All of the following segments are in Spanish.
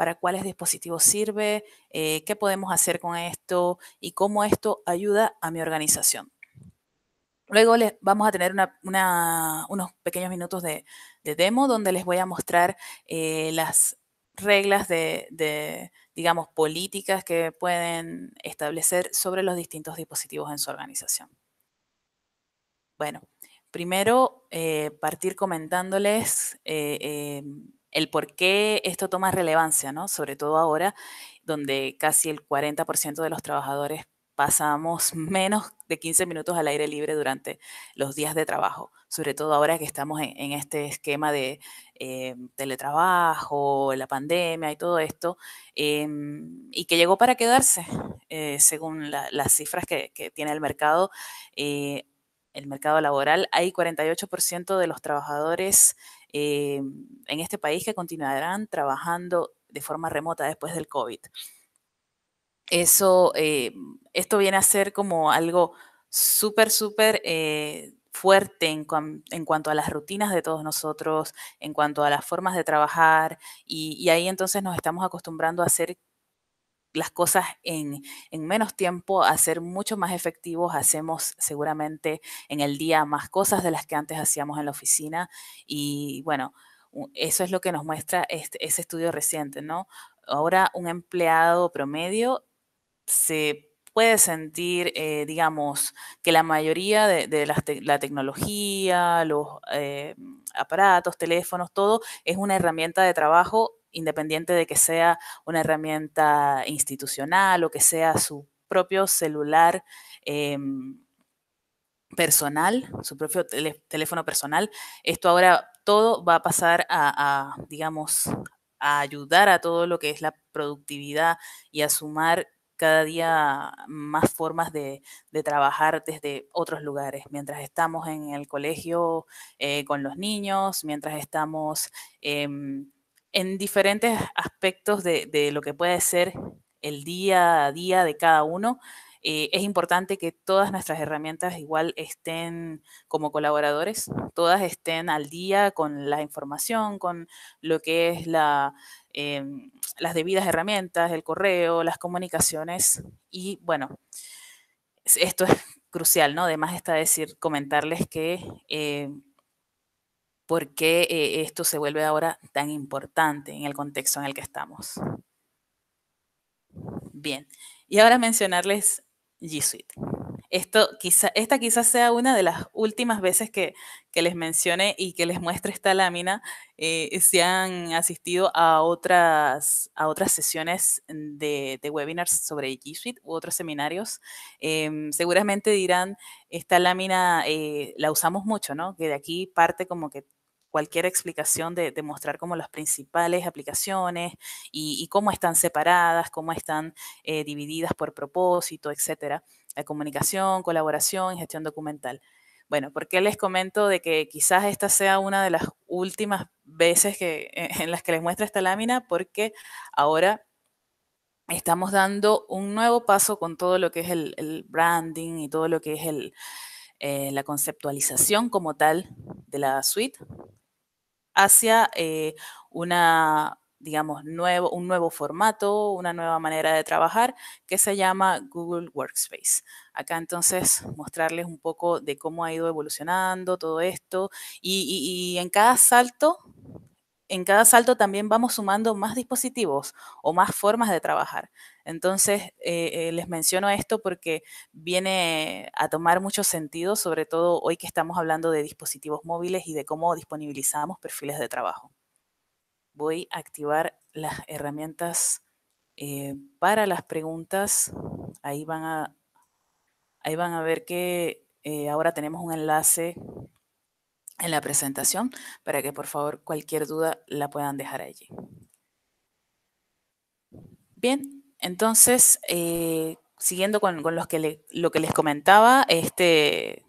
para cuáles dispositivos sirve, eh, qué podemos hacer con esto y cómo esto ayuda a mi organización. Luego vamos a tener unos pequeños minutos de, demo donde les voy a mostrar eh, las reglas de, digamos, políticas que pueden establecer sobre los distintos dispositivos en su organización. Bueno, primero eh, partir comentándoles em, el por qué esto toma relevancia, ¿no? Sobre todo ahora, donde casi el 40% de los trabajadores pasamos menos de 15 minutos al aire libre durante los días de trabajo, sobre todo ahora que estamos en, este esquema de eh, teletrabajo, la pandemia y todo esto, eh, y que llegó para quedarse, eh, según las cifras que, que, tiene el mercado. el mercado laboral, hay 48% de los trabajadores eh, en este país que continuarán trabajando de forma remota después del COVID. Eso, eh, esto viene a ser como algo súper, súper eh, fuerte en, cuanto a las rutinas de todos nosotros, en cuanto a las formas de trabajar, y, y ahí entonces nos estamos acostumbrando a hacer las cosas en, menos tiempo, a ser mucho más efectivos. Hacemos seguramente en el día más cosas de las que antes hacíamos en la oficina y bueno, eso es lo que nos muestra este, ese estudio reciente, ¿no? Ahora un empleado promedio se puede sentir, eh, digamos, que la mayoría de, la, tecnología, los eh, aparatos, teléfonos, todo es una herramienta de trabajo independiente de que sea una herramienta institucional o que sea su propio celular em, personal, su propio teléfono personal. Esto ahora todo va a pasar a, digamos, a ayudar a todo lo que es la productividad y a sumar cada día más formas de, trabajar desde otros lugares, mientras estamos en el colegio eh, con los niños, mientras estamos... Em, en diferentes aspectos de, lo que puede ser el día a día de cada uno. Eh, es importante que todas nuestras herramientas igual estén como colaboradores, todas estén al día con la información, con lo que es la, em, las debidas herramientas, el correo, las comunicaciones y bueno, esto es crucial, ¿no? Además está decir, comentarles que eh, por qué eh, esto se vuelve ahora tan importante en el contexto en el que estamos. Bien, y ahora mencionarles G Suite. Esto quizá, esta quizás sea una de las últimas veces que, les mencione y que les muestre esta lámina. Eh, si han asistido a otras, a otras sesiones de, webinars sobre G Suite u otros seminarios, em, seguramente dirán, esta lámina eh, la usamos mucho, ¿no? Que de aquí parte como que cualquier explicación de, mostrar como las principales aplicaciones y, cómo están separadas, cómo están eh, divididas por propósito, etcétera. La comunicación, colaboración, y gestión documental. Bueno, ¿por qué les comento de que quizás esta sea una de las últimas veces que, eh, en las que les muestro esta lámina? Porque ahora estamos dando un nuevo paso con todo lo que es el, branding y todo lo que es eh, la conceptualización como tal de la suite hacia eh, una, un nuevo formato, una nueva manera de trabajar que se llama Google Workspace. Acá entonces mostrarles un poco de cómo ha ido evolucionando todo esto y, y en cada salto... En cada salto también vamos sumando más dispositivos o más formas de trabajar. Entonces, eh, eh, les menciono esto porque viene a tomar mucho sentido, sobre todo hoy que estamos hablando de dispositivos móviles y de cómo disponibilizamos perfiles de trabajo. Voy a activar las herramientas eh, para las preguntas. Ahí van a, ahí van a ver que ahora tenemos un enlace en la presentación para que por favor cualquier duda la puedan dejar allí. Bien, entonces, eh, siguiendo con, los que lo que les comentaba, este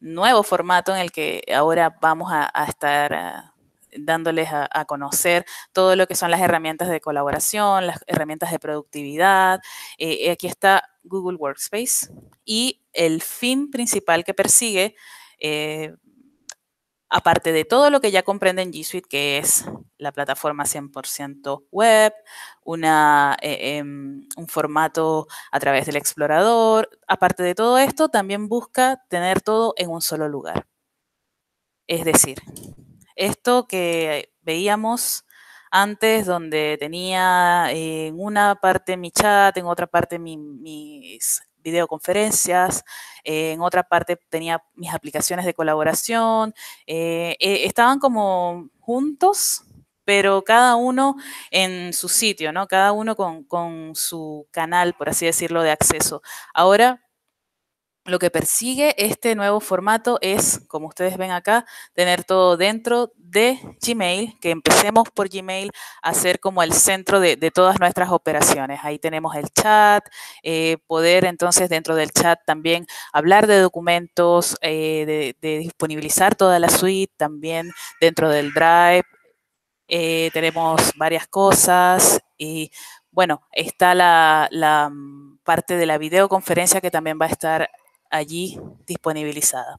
nuevo formato en el que ahora vamos a, estar ah, dándoles a, conocer todo lo que son las herramientas de colaboración, las herramientas de productividad. Eh, aquí está Google Workspace y el fin principal que persigue eh, aparte de todo lo que ya comprenden G Suite, que es la plataforma 100% web, eh, em, un formato a través del explorador, aparte de todo esto, también busca tener todo en un solo lugar. Es decir, esto que veíamos antes donde tenía eh, en una parte mi chat, en otra parte mi, mis videoconferencias, eh, en otra parte tenía mis aplicaciones de colaboración, eh, eh, estaban como juntos, pero cada uno en su sitio, ¿no? Cada uno con, con, su canal, por así decirlo, de acceso. Ahora lo que persigue este nuevo formato es, como ustedes ven acá, tener todo dentro de Gmail, que empecemos por Gmail a ser como el centro de, todas nuestras operaciones. Ahí tenemos el chat, eh, poder entonces dentro del chat también hablar de documentos, eh, de, disponibilizar toda la suite, también dentro del Drive, eh, tenemos varias cosas y bueno, está la, la, mm, parte de la videoconferencia que también va a estar allí disponibilizada.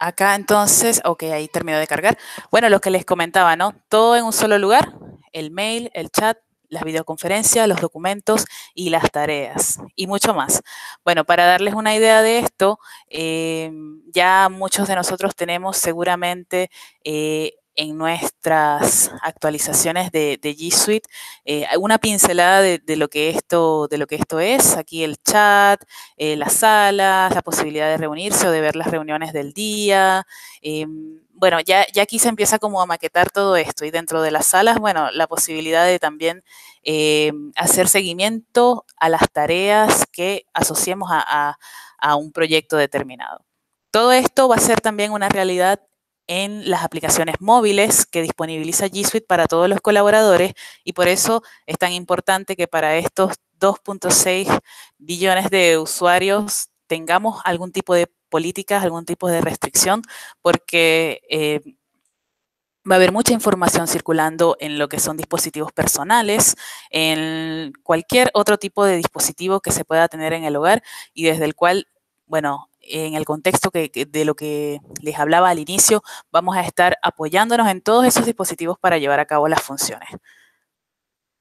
Acá entonces, ok, ahí terminó de cargar. Bueno, lo que les comentaba, ¿no? Todo en un solo lugar, el mail, el chat, las videoconferencias, los documentos y las tareas y mucho más. Bueno, para darles una idea de esto, em, ya muchos de nosotros tenemos seguramente... Eh, en nuestras actualizaciones de, G Suite eh, una pincelada de, lo que esto, de lo que esto es. Aquí el chat, eh, las salas, la posibilidad de reunirse o de ver las reuniones del día, em, bueno, ya, aquí se empieza como a maquetar todo esto y dentro de las salas, bueno, la posibilidad de también eh, hacer seguimiento a las tareas que asociemos a un proyecto determinado. Todo esto va a ser también una realidad en las aplicaciones móviles que disponibiliza G Suite para todos los colaboradores y por eso es tan importante que para estos 2.6 billones de usuarios tengamos algún tipo de políticas, algún tipo de restricción, porque eh, va a haber mucha información circulando en lo que son dispositivos personales, en cualquier otro tipo de dispositivo que se pueda tener en el hogar y desde el cual, bueno, en el contexto que, de lo que les hablaba al inicio, vamos a estar apoyándonos en todos esos dispositivos para llevar a cabo las funciones.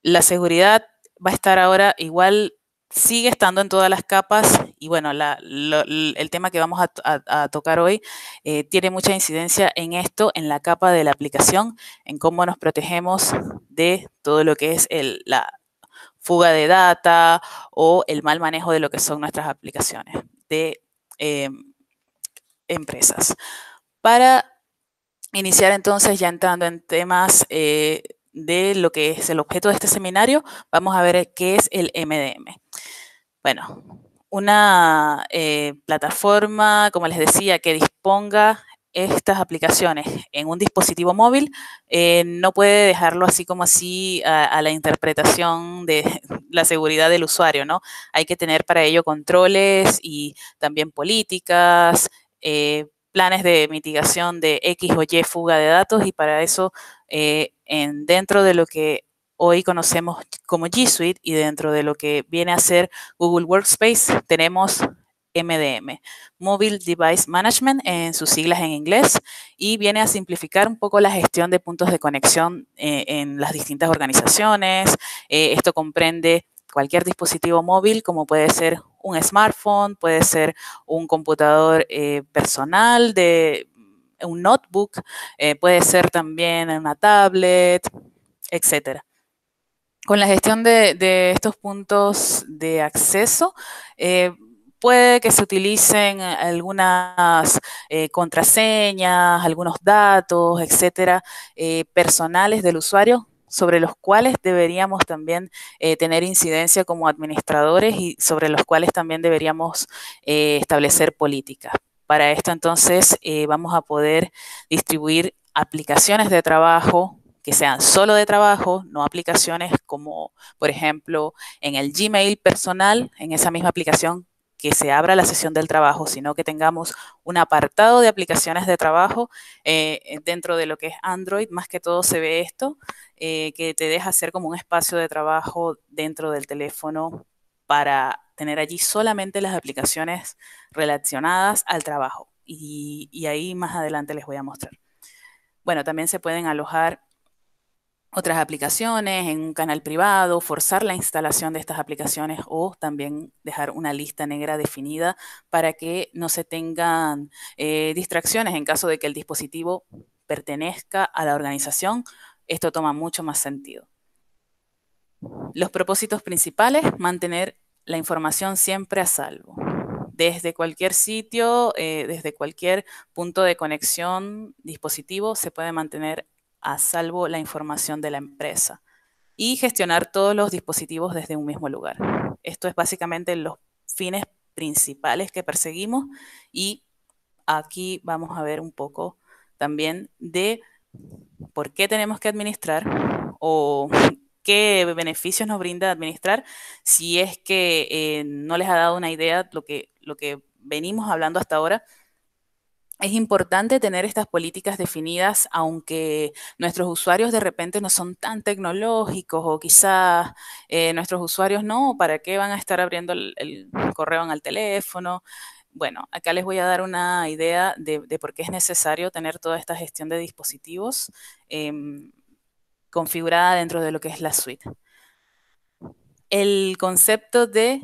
La seguridad va a estar ahora igual, sigue estando en todas las capas y bueno, el tema que vamos a, tocar hoy eh, tiene mucha incidencia en esto, en la capa de la aplicación, en cómo nos protegemos de todo lo que es la fuga de data o el mal manejo de lo que son nuestras aplicaciones de eh, empresas. Para iniciar entonces, ya entrando en temas eh, de lo que es el objeto de este seminario, vamos a ver qué es el MDM. Bueno, una eh, plataforma, como les decía, que disponga estas aplicaciones en un dispositivo móvil, eh, no puede dejarlo así como así a, la interpretación de la seguridad del usuario, ¿no? Hay que tener para ello controles y también políticas, eh, planes de mitigación de X o Y fuga de datos y para eso, dentro de lo que hoy conocemos como G Suite y dentro de lo que viene a ser Google Workspace tenemos MDM, Mobile Device Management en sus siglas en inglés, y viene a simplificar un poco la gestión de puntos de conexión eh, en las distintas organizaciones. Eh, esto comprende cualquier dispositivo móvil, como puede ser un smartphone, puede ser un computador eh, personal, de un notebook, puede ser también una tablet, etcétera con la gestión de, estos puntos de acceso, eh, puede que se utilicen algunas eh, contraseñas, algunos datos, etcétera, eh, personales del usuario sobre los cuales deberíamos también tener incidencia como administradores y sobre los cuales también deberíamos establecer políticas. Para esto entonces vamos a poder distribuir aplicaciones de trabajo que sean solo de trabajo, no aplicaciones como, por ejemplo, en el Gmail personal, en esa misma aplicación que se abra la sesión del trabajo, sino que tengamos un apartado de aplicaciones de trabajo eh, dentro de lo que es Android. Más que todo se ve esto, eh, que te deja hacer como un espacio de trabajo dentro del teléfono para tener allí solamente las aplicaciones relacionadas al trabajo. y ahí más adelante les voy a mostrar. Bueno, también se pueden alojar otras aplicaciones en un canal privado, forzar la instalación de estas aplicaciones o también dejar una lista negra definida para que no se tengan eh, distracciones en caso de que el dispositivo pertenezca a la organización. Esto toma mucho más sentido. Los propósitos principales, mantener la información siempre a salvo, desde cualquier sitio, eh, desde cualquier punto de conexión, dispositivo, se puede mantener a salvo la información de la empresa y gestionar todos los dispositivos desde un mismo lugar. Esto es básicamente los fines principales que perseguimos y aquí vamos a ver un poco también de por qué tenemos que administrar o qué beneficios nos brinda administrar si es que eh, no les ha dado una idea lo que, lo que venimos hablando hasta ahora es importante tener estas políticas definidas, aunque nuestros usuarios de repente no son tan tecnológicos o quizás eh, nuestros usuarios no, ¿para qué van a estar abriendo el, correo en el teléfono? Bueno, acá les voy a dar una idea de, por qué es necesario tener toda esta gestión de dispositivos em, configurada dentro de lo que es la suite. El concepto de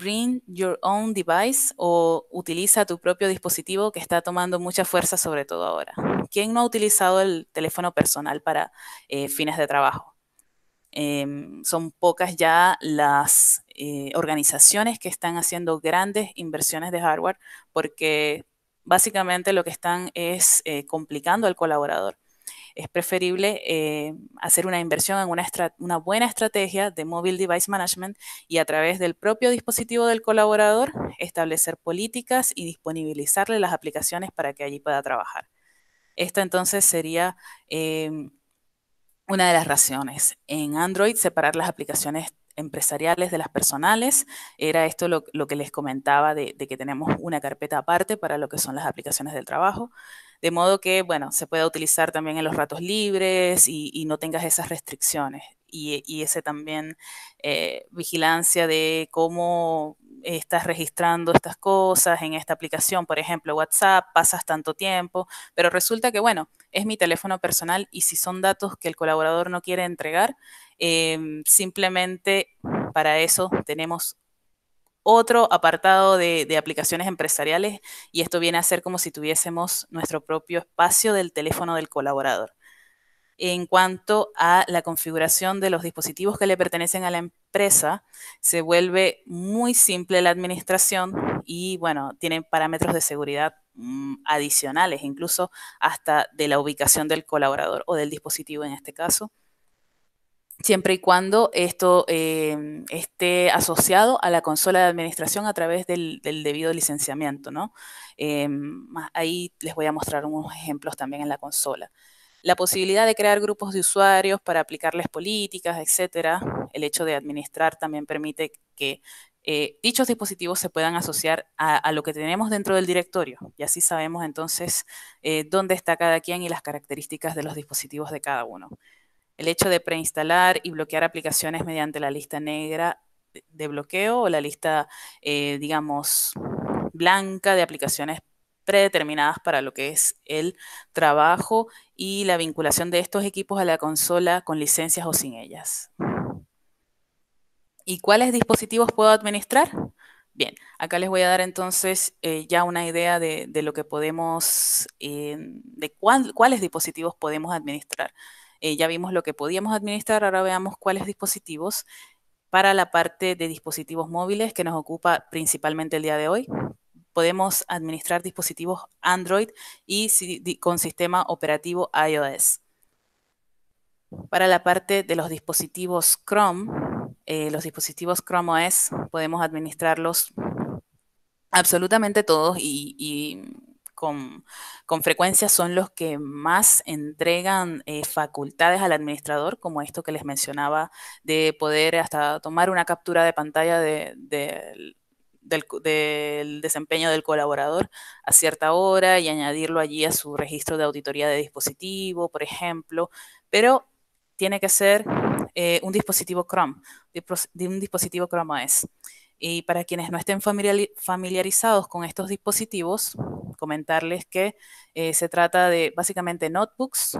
Bring Your Own Device o utiliza tu propio dispositivo que está tomando mucha fuerza sobre todo ahora. ¿Quién no ha utilizado el teléfono personal para eh, fines de trabajo? Em, son pocas ya las eh, organizaciones que están haciendo grandes inversiones de hardware porque básicamente lo que están es eh, complicando al colaborador es preferible eh, hacer una inversión en una, buena estrategia de Mobile Device Management y a través del propio dispositivo del colaborador establecer políticas y disponibilizarle las aplicaciones para que allí pueda trabajar. Esta entonces sería em, una de las razones. En Android, separar las aplicaciones empresariales de las personales. Era esto lo, que les comentaba de que tenemos una carpeta aparte para lo que son las aplicaciones del trabajo. De modo que, bueno, se pueda utilizar también en los ratos libres y, no tengas esas restricciones. Y, ese también eh, vigilancia de cómo estás registrando estas cosas en esta aplicación, por ejemplo, WhatsApp, pasas tanto tiempo, pero resulta que, bueno, es mi teléfono personal y si son datos que el colaborador no quiere entregar, em, simplemente para eso tenemos otro apartado de, aplicaciones empresariales y esto viene a ser como si tuviésemos nuestro propio espacio del teléfono del colaborador. En cuanto a la configuración de los dispositivos que le pertenecen a la empresa, se vuelve muy simple la administración y, bueno, tienen parámetros de seguridad mm, adicionales, incluso hasta de la ubicación del colaborador o del dispositivo en este caso siempre y cuando esto eh, esté asociado a la consola de administración a través del, debido licenciamiento. Eh, ahí les voy a mostrar unos ejemplos también en la consola. La posibilidad de crear grupos de usuarios para aplicarles políticas, etcétera. El hecho de administrar también permite que eh, dichos dispositivos se puedan asociar a, lo que tenemos dentro del directorio y así sabemos entonces dónde está cada quien y las características de los dispositivos de cada uno. El hecho de preinstalar y bloquear aplicaciones mediante la lista negra de bloqueo o la lista, eh, digamos, blanca de aplicaciones predeterminadas para lo que es el trabajo y la vinculación de estos equipos a la consola con licencias o sin ellas. ¿Y cuáles dispositivos puedo administrar? Bien, acá les voy a dar entonces eh, ya una idea de, lo que podemos, eh, de cuáles dispositivos podemos administrar. Eh, ya vimos lo que podíamos administrar, ahora veamos cuáles dispositivos para la parte de dispositivos móviles que nos ocupa principalmente el día de hoy. Podemos administrar dispositivos Android y con sistema operativo iOS. Para la parte de los dispositivos Chrome, eh, los dispositivos Chrome OS podemos administrarlos absolutamente todos y con, frecuencia son los que más entregan eh, facultades al administrador, como esto que les mencionaba, de poder hasta tomar una captura de pantalla del, desempeño del colaborador a cierta hora y añadirlo allí a su registro de auditoría de dispositivo, por ejemplo, pero tiene que ser eh, un dispositivo Chrome, de un dispositivo Chrome OS. Y para quienes no estén familiarizados con estos dispositivos, comentarles que eh, se trata de básicamente notebooks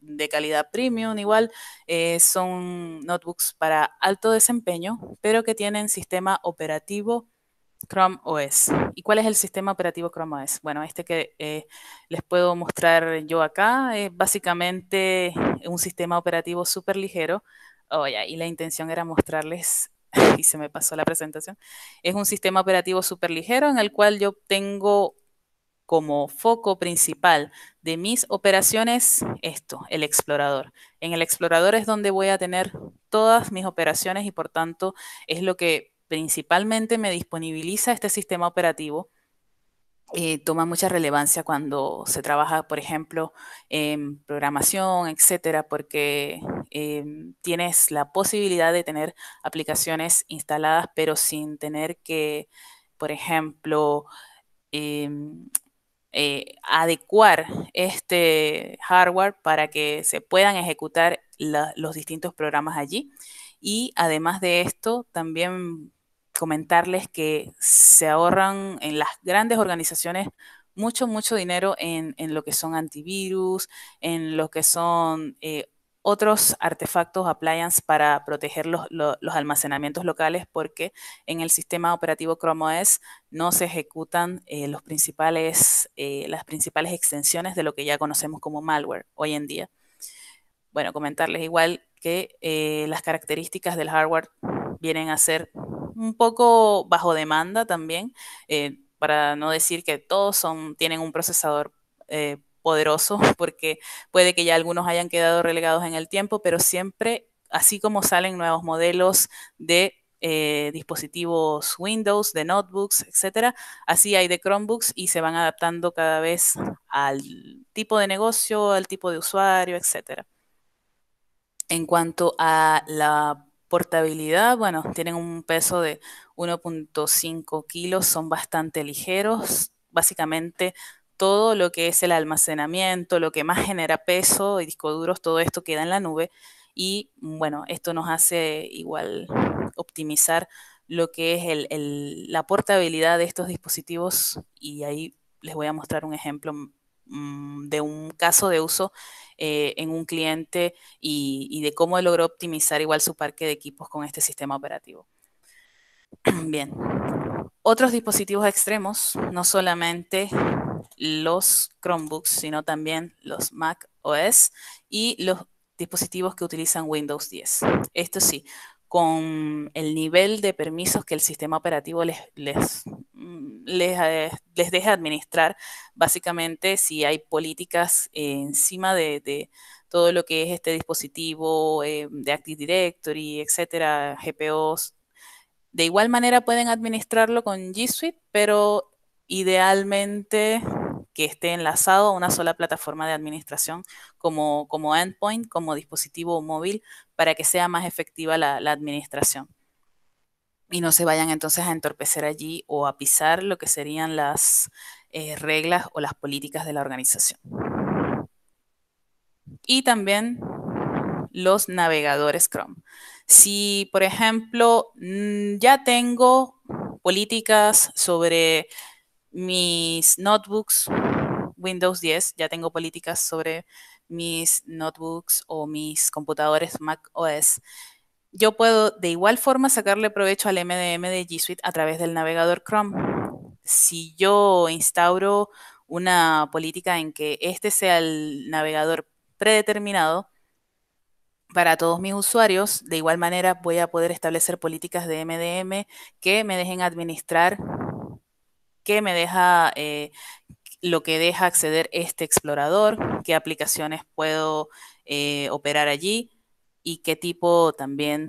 de calidad premium igual, eh, son notebooks para alto desempeño, pero que tienen sistema operativo Chrome OS. ¿Y cuál es el sistema operativo Chrome OS? Bueno, este que eh, les puedo mostrar yo acá es básicamente un sistema operativo súper ligero. Oh, y la intención era mostrarles y se me pasó la presentación, es un sistema operativo súper ligero en el cual yo tengo como foco principal de mis operaciones esto, el explorador. En el explorador es donde voy a tener todas mis operaciones y por tanto es lo que principalmente me disponibiliza este sistema operativo eh, toma mucha relevancia cuando se trabaja, por ejemplo, en programación, etcétera, porque em, tienes la posibilidad de tener aplicaciones instaladas, pero sin tener que, por ejemplo, em, eh, adecuar este hardware para que se puedan ejecutar los distintos programas allí. Y además de esto, también comentarles que se ahorran en las grandes organizaciones mucho, mucho dinero en, lo que son antivirus, en lo que son eh, otros artefactos, appliance para proteger los, almacenamientos locales porque en el sistema operativo Chrome OS no se ejecutan eh, los principales, eh, las principales extensiones de lo que ya conocemos como malware hoy en día. Bueno, comentarles igual que las características del hardware vienen a ser un poco bajo demanda también, eh, para no decir que todos son, tienen un procesador eh, poderoso, porque puede que ya algunos hayan quedado relegados en el tiempo, pero siempre, así como salen nuevos modelos de eh, dispositivos Windows, de notebooks, etcétera. Así hay de Chromebooks y se van adaptando cada vez al tipo de negocio, al tipo de usuario, etcétera. En cuanto a la Portabilidad, bueno, tienen un peso de 1.5 kilos, son bastante ligeros. Básicamente todo lo que es el almacenamiento, lo que más genera peso y discos duros, todo esto queda en la nube. Y bueno, esto nos hace igual optimizar lo que es la portabilidad de estos dispositivos y ahí les voy a mostrar un ejemplo mm, de un caso de uso eh, en un cliente y, y de cómo logró optimizar igual su parque de equipos con este sistema operativo. Bien. Otros dispositivos extremos, no solamente los Chromebooks, sino también los Mac OS y los dispositivos que utilizan Windows 10. Esto sí, con el nivel de permisos que el sistema operativo les, les, mm, eh, les, deja administrar. Básicamente, si hay políticas encima de, todo lo que es este dispositivo eh, de Active Directory, etcétera, GPOs. De igual manera pueden administrarlo con G Suite, pero idealmente que esté enlazado a una sola plataforma de administración como, como endpoint, como dispositivo móvil, para que sea más efectiva la, administración y no se vayan entonces a entorpecer allí o a pisar lo que serían las eh, reglas o las políticas de la organización. Y también los navegadores Chrome. Si, por ejemplo, mm, ya tengo políticas sobre mis notebooks Windows 10, ya tengo políticas sobre mis notebooks o mis computadores Mac OS. Yo puedo de igual forma sacarle provecho al MDM de G Suite a través del navegador Chrome. Si yo instauro una política en que este sea el navegador predeterminado para todos mis usuarios, de igual manera voy a poder establecer políticas de MDM que me dejen administrar qué me deja, eh, lo que deja acceder este explorador, qué aplicaciones puedo eh, operar allí y qué tipo también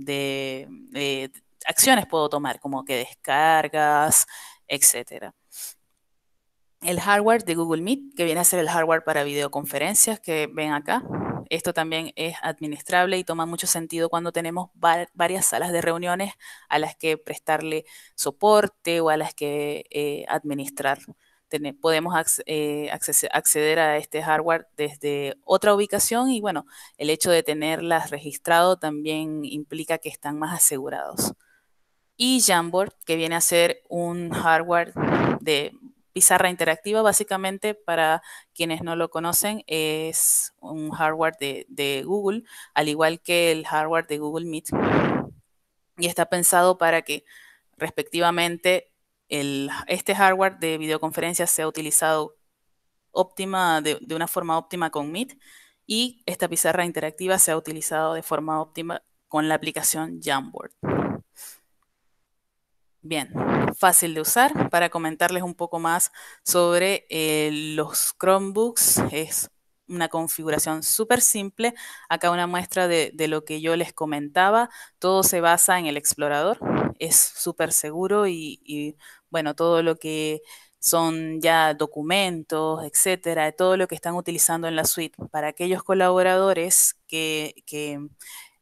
de, eh, acciones puedo tomar, como que descargas, etcétera el hardware de Google Meet, que viene a ser el hardware para videoconferencias que ven acá. Esto también es administrable y toma mucho sentido cuando tenemos varias salas de reuniones a las que prestarle soporte o a las que eh, administrar. podemos eh, acceder a este hardware desde otra ubicación y bueno, el hecho de tenerlas registrado también implica que están más asegurados. Y Jamboard, que viene a ser un hardware de pizarra interactiva, básicamente, para quienes no lo conocen, es un hardware de, Google, al igual que el hardware de Google Meet. Y está pensado para que respectivamente este hardware de videoconferencia sea utilizado óptima, de, de, una forma óptima con Meet y esta pizarra interactiva se ha utilizado de forma óptima con la aplicación Jamboard. Bien, fácil de usar. Para comentarles un poco más sobre eh, los Chromebooks, es una configuración súper simple. Acá una muestra de, lo que yo les comentaba. Todo se basa en el explorador. Es súper seguro y, bueno, todo lo que son ya documentos, etcétera, todo lo que están utilizando en la suite. Para aquellos colaboradores que, que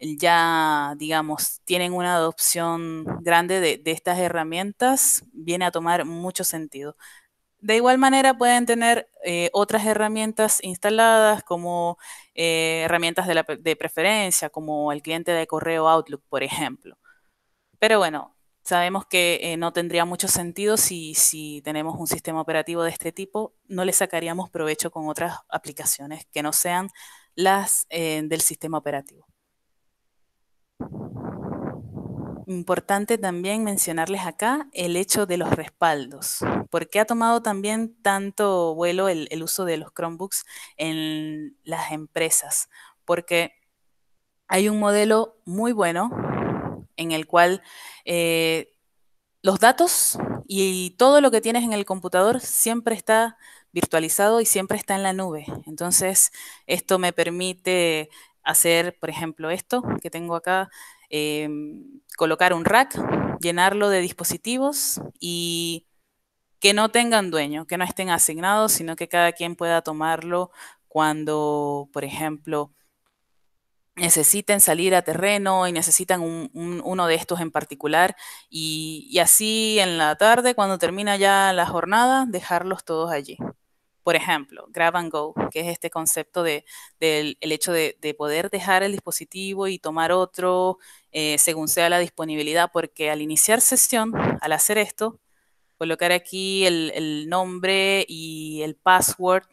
ya, digamos, tienen una adopción grande de, estas herramientas, viene a tomar mucho sentido. De igual manera pueden tener eh, otras herramientas instaladas como eh, herramientas de, preferencia, como el cliente de correo Outlook, por ejemplo. Pero bueno, sabemos que eh, no tendría mucho sentido si, si, tenemos un sistema operativo de este tipo, no le sacaríamos provecho con otras aplicaciones que no sean las del sistema operativo. Importante también mencionarles acá el hecho de los respaldos. porque ha tomado también tanto vuelo el, uso de los Chromebooks en las empresas? Porque hay un modelo muy bueno en el cual eh, los datos y todo lo que tienes en el computador siempre está virtualizado y siempre está en la nube. Entonces, esto me permite hacer, por ejemplo, esto que tengo acá, em, colocar un rack, llenarlo de dispositivos y que no tengan dueño, que no estén asignados, sino que cada quien pueda tomarlo cuando, por ejemplo, necesiten salir a terreno y necesitan uno de estos en particular. y así en la tarde, cuando termina ya la jornada, dejarlos todos allí. Por ejemplo, grab and go, que es este concepto del de, el hecho de, poder dejar el dispositivo y tomar otro eh, según sea la disponibilidad, porque al iniciar sesión, al hacer esto, colocar aquí el, nombre y el password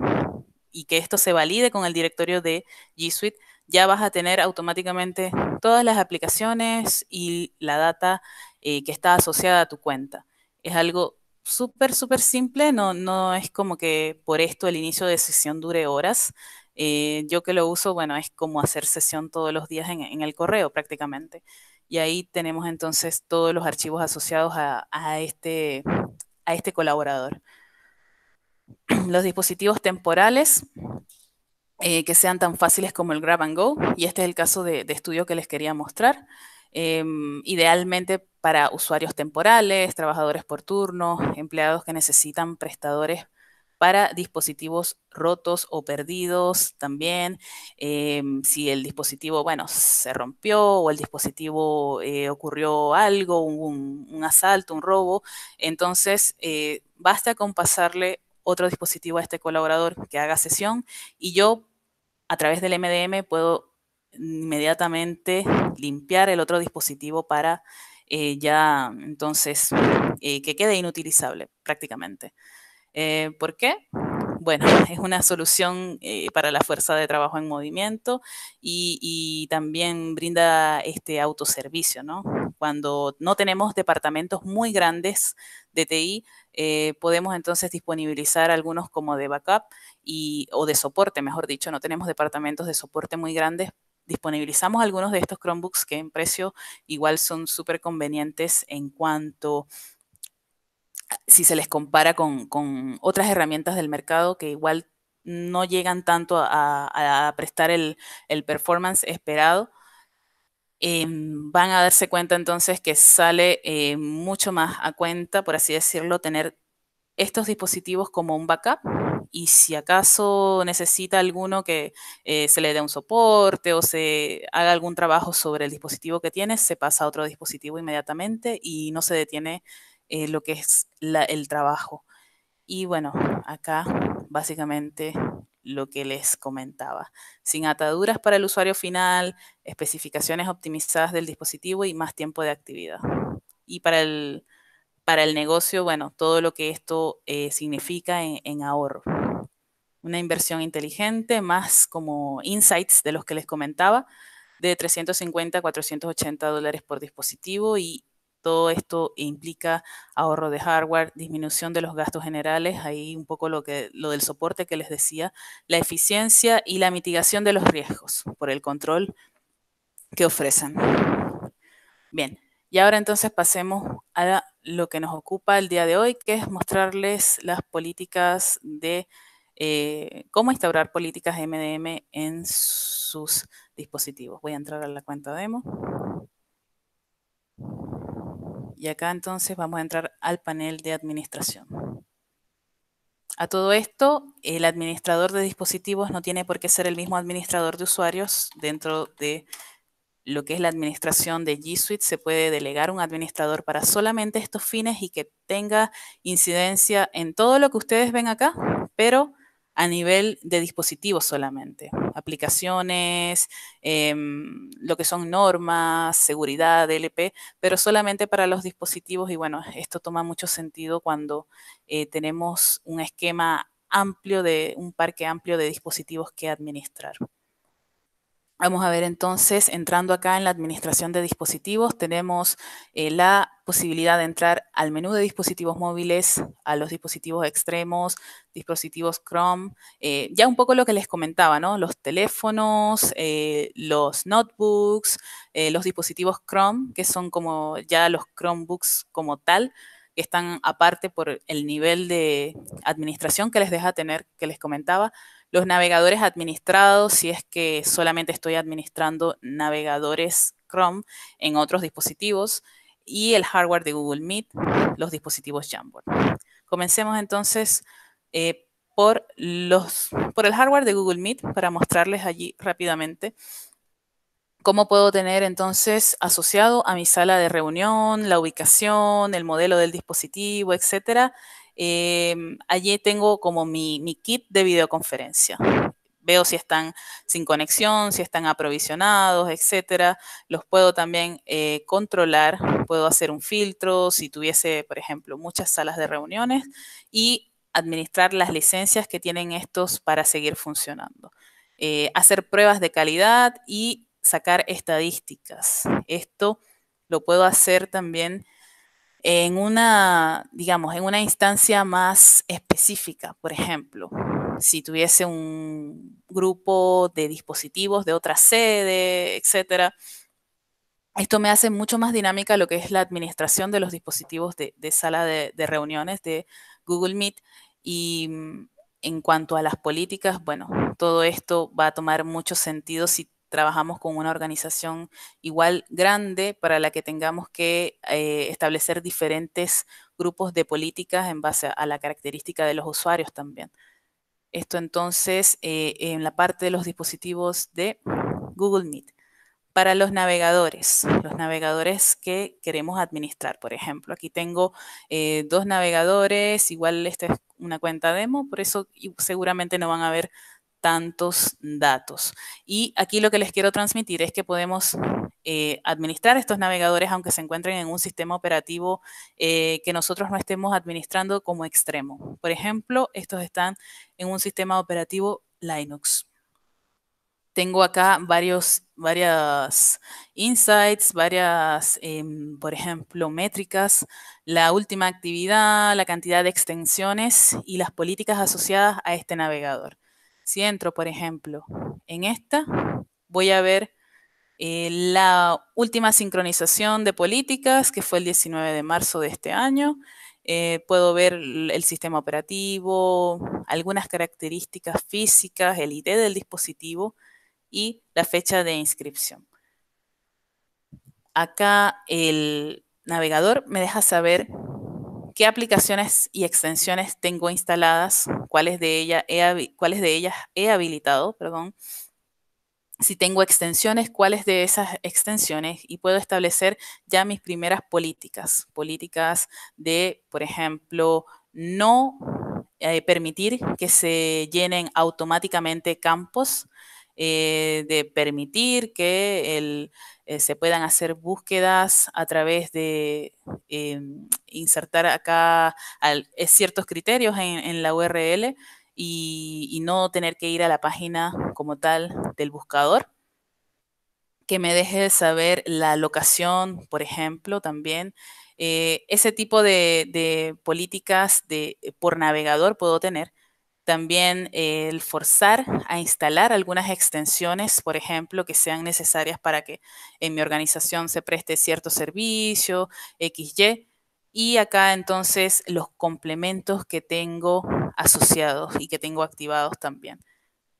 y que esto se valide con el directorio de G Suite, ya vas a tener automáticamente todas las aplicaciones y la data eh, que está asociada a tu cuenta. Es algo súper, súper simple, no, no es como que por esto el inicio de sesión dure horas. Eh, yo que lo uso, bueno, es como hacer sesión todos los días en, el correo prácticamente. Y ahí tenemos entonces todos los archivos asociados a, este, a este colaborador. Los dispositivos temporales, eh, que sean tan fáciles como el grab and go, y este es el caso de, estudio que les quería mostrar. Em, idealmente para usuarios temporales, trabajadores por turno, empleados que necesitan prestadores para dispositivos rotos o perdidos también, em, si el dispositivo, bueno, se rompió o el dispositivo eh, ocurrió algo, un, asalto, un robo, entonces eh, basta con pasarle otro dispositivo a este colaborador que haga sesión y yo a través del MDM puedo inmediatamente limpiar el otro dispositivo para eh, ya entonces eh, que quede inutilizable prácticamente. Eh, ¿Por qué? Bueno, es una solución para la fuerza de trabajo en movimiento y, también brinda este autoservicio, ¿no? Cuando no tenemos departamentos muy grandes de TI, podemos entonces disponibilizar algunos como de backup y, o de soporte, mejor dicho, no tenemos departamentos de soporte muy grandes, disponibilizamos algunos de estos Chromebooks que en precio igual son súper convenientes en cuanto si se les compara con, otras herramientas del mercado que igual no llegan tanto a, prestar el, performance esperado, em, van a darse cuenta entonces que sale eh, mucho más a cuenta, por así decirlo, tener estos dispositivos como un backup y si acaso necesita alguno que eh, se le dé un soporte o se haga algún trabajo sobre el dispositivo que tiene, se pasa a otro dispositivo inmediatamente y no se detiene eh, lo que es el trabajo. Y bueno, acá básicamente lo que les comentaba. Sin ataduras para el usuario final, especificaciones optimizadas del dispositivo y más tiempo de actividad. Y para el para el negocio, bueno, todo lo que esto eh, significa en, en, ahorro. Una inversión inteligente, más como insights de los que les comentaba, de 350 a 480 dólares por dispositivo y todo esto implica ahorro de hardware, disminución de los gastos generales, ahí un poco lo, que, lo del soporte que les decía, la eficiencia y la mitigación de los riesgos por el control que ofrecen. Bien, y ahora entonces pasemos a lo que nos ocupa el día de hoy, que es mostrarles las políticas de eh, cómo instaurar políticas MDM en sus dispositivos. Voy a entrar a la cuenta demo. Y acá entonces vamos a entrar al panel de administración. A todo esto, el administrador de dispositivos no tiene por qué ser el mismo administrador de usuarios dentro de lo que es la administración de G Suite, se puede delegar un administrador para solamente estos fines y que tenga incidencia en todo lo que ustedes ven acá, pero a nivel de dispositivos solamente, aplicaciones, em, lo que son normas, seguridad, DLP, pero solamente para los dispositivos. Y bueno, esto toma mucho sentido cuando eh, tenemos un esquema amplio de, un parque amplio de dispositivos que administrar. Vamos a ver entonces, entrando acá en la administración de dispositivos, tenemos eh, la posibilidad de entrar al menú de dispositivos móviles, a los dispositivos extremos, dispositivos Chrome, eh, ya un poco lo que les comentaba, ¿no? Los teléfonos, eh, los notebooks, los dispositivos Chrome, que son como ya los Chromebooks como tal, que están aparte por el nivel de administración que les deja tener, que les comentaba, los navegadores administrados, si es que solamente estoy administrando navegadores Chrome en otros dispositivos y el hardware de Google Meet, los dispositivos Jamboard. Comencemos entonces eh, por, los, por el hardware de Google Meet para mostrarles allí rápidamente cómo puedo tener entonces asociado a mi sala de reunión, la ubicación, el modelo del dispositivo, etcétera, Em, allí tengo como mi, kit de videoconferencia veo si están sin conexión, si están aprovisionados, etcétera. Los puedo también eh, controlar, puedo hacer un filtro si tuviese, por ejemplo, muchas salas de reuniones y administrar las licencias que tienen estos para seguir funcionando. Eh, hacer pruebas de calidad y sacar estadísticas. Esto lo puedo hacer también en una, digamos, en una instancia más específica, por ejemplo, si tuviese un grupo de dispositivos de otra sede, etcétera. Esto me hace mucho más dinámica lo que es la administración de los dispositivos de, sala de, de, reuniones de Google Meet. Y mm, en cuanto a las políticas, bueno, todo esto va a tomar mucho sentido si trabajamos con una organización igual grande para la que tengamos que eh, establecer diferentes grupos de políticas en base a la característica de los usuarios también. Esto entonces eh, en la parte de los dispositivos de Google Meet. Para los navegadores, los navegadores que queremos administrar, por ejemplo. Aquí tengo eh, dos navegadores, igual esta es una cuenta demo, por eso seguramente no van a ver tantos datos. Y aquí lo que les quiero transmitir es que podemos eh, administrar estos navegadores aunque se encuentren en un sistema operativo eh, que nosotros no estemos administrando como extremo. Por ejemplo, estos están en un sistema operativo Linux. Tengo acá varios, varias insights, varias, em, por ejemplo, métricas, la última actividad, la cantidad de extensiones y las políticas asociadas a este navegador. Si entro, por ejemplo, en esta, voy a ver eh, la última sincronización de políticas, que fue el 19 de marzo de este año. Eh, puedo ver el sistema operativo, algunas características físicas, el ID del dispositivo y la fecha de inscripción. Acá el navegador me deja saber qué aplicaciones y extensiones tengo instaladas, cuáles de, cuáles de ellas he habilitado, perdón, si tengo extensiones, cuáles de esas extensiones y puedo establecer ya mis primeras políticas, políticas de, por ejemplo, no eh, permitir que se llenen automáticamente campos eh, de permitir que eh, se puedan hacer búsquedas a través de em, insertar acá eh, ciertos criterios en, la URL y, no tener que ir a la página como tal del buscador que me deje saber la locación, por ejemplo, también. ese tipo de, de políticas de, por navegador puedo tener también el forzar a instalar algunas extensiones, por ejemplo, que sean necesarias para que en mi organización se preste cierto servicio, XY. Y acá entonces los complementos que tengo asociados y que tengo activados también.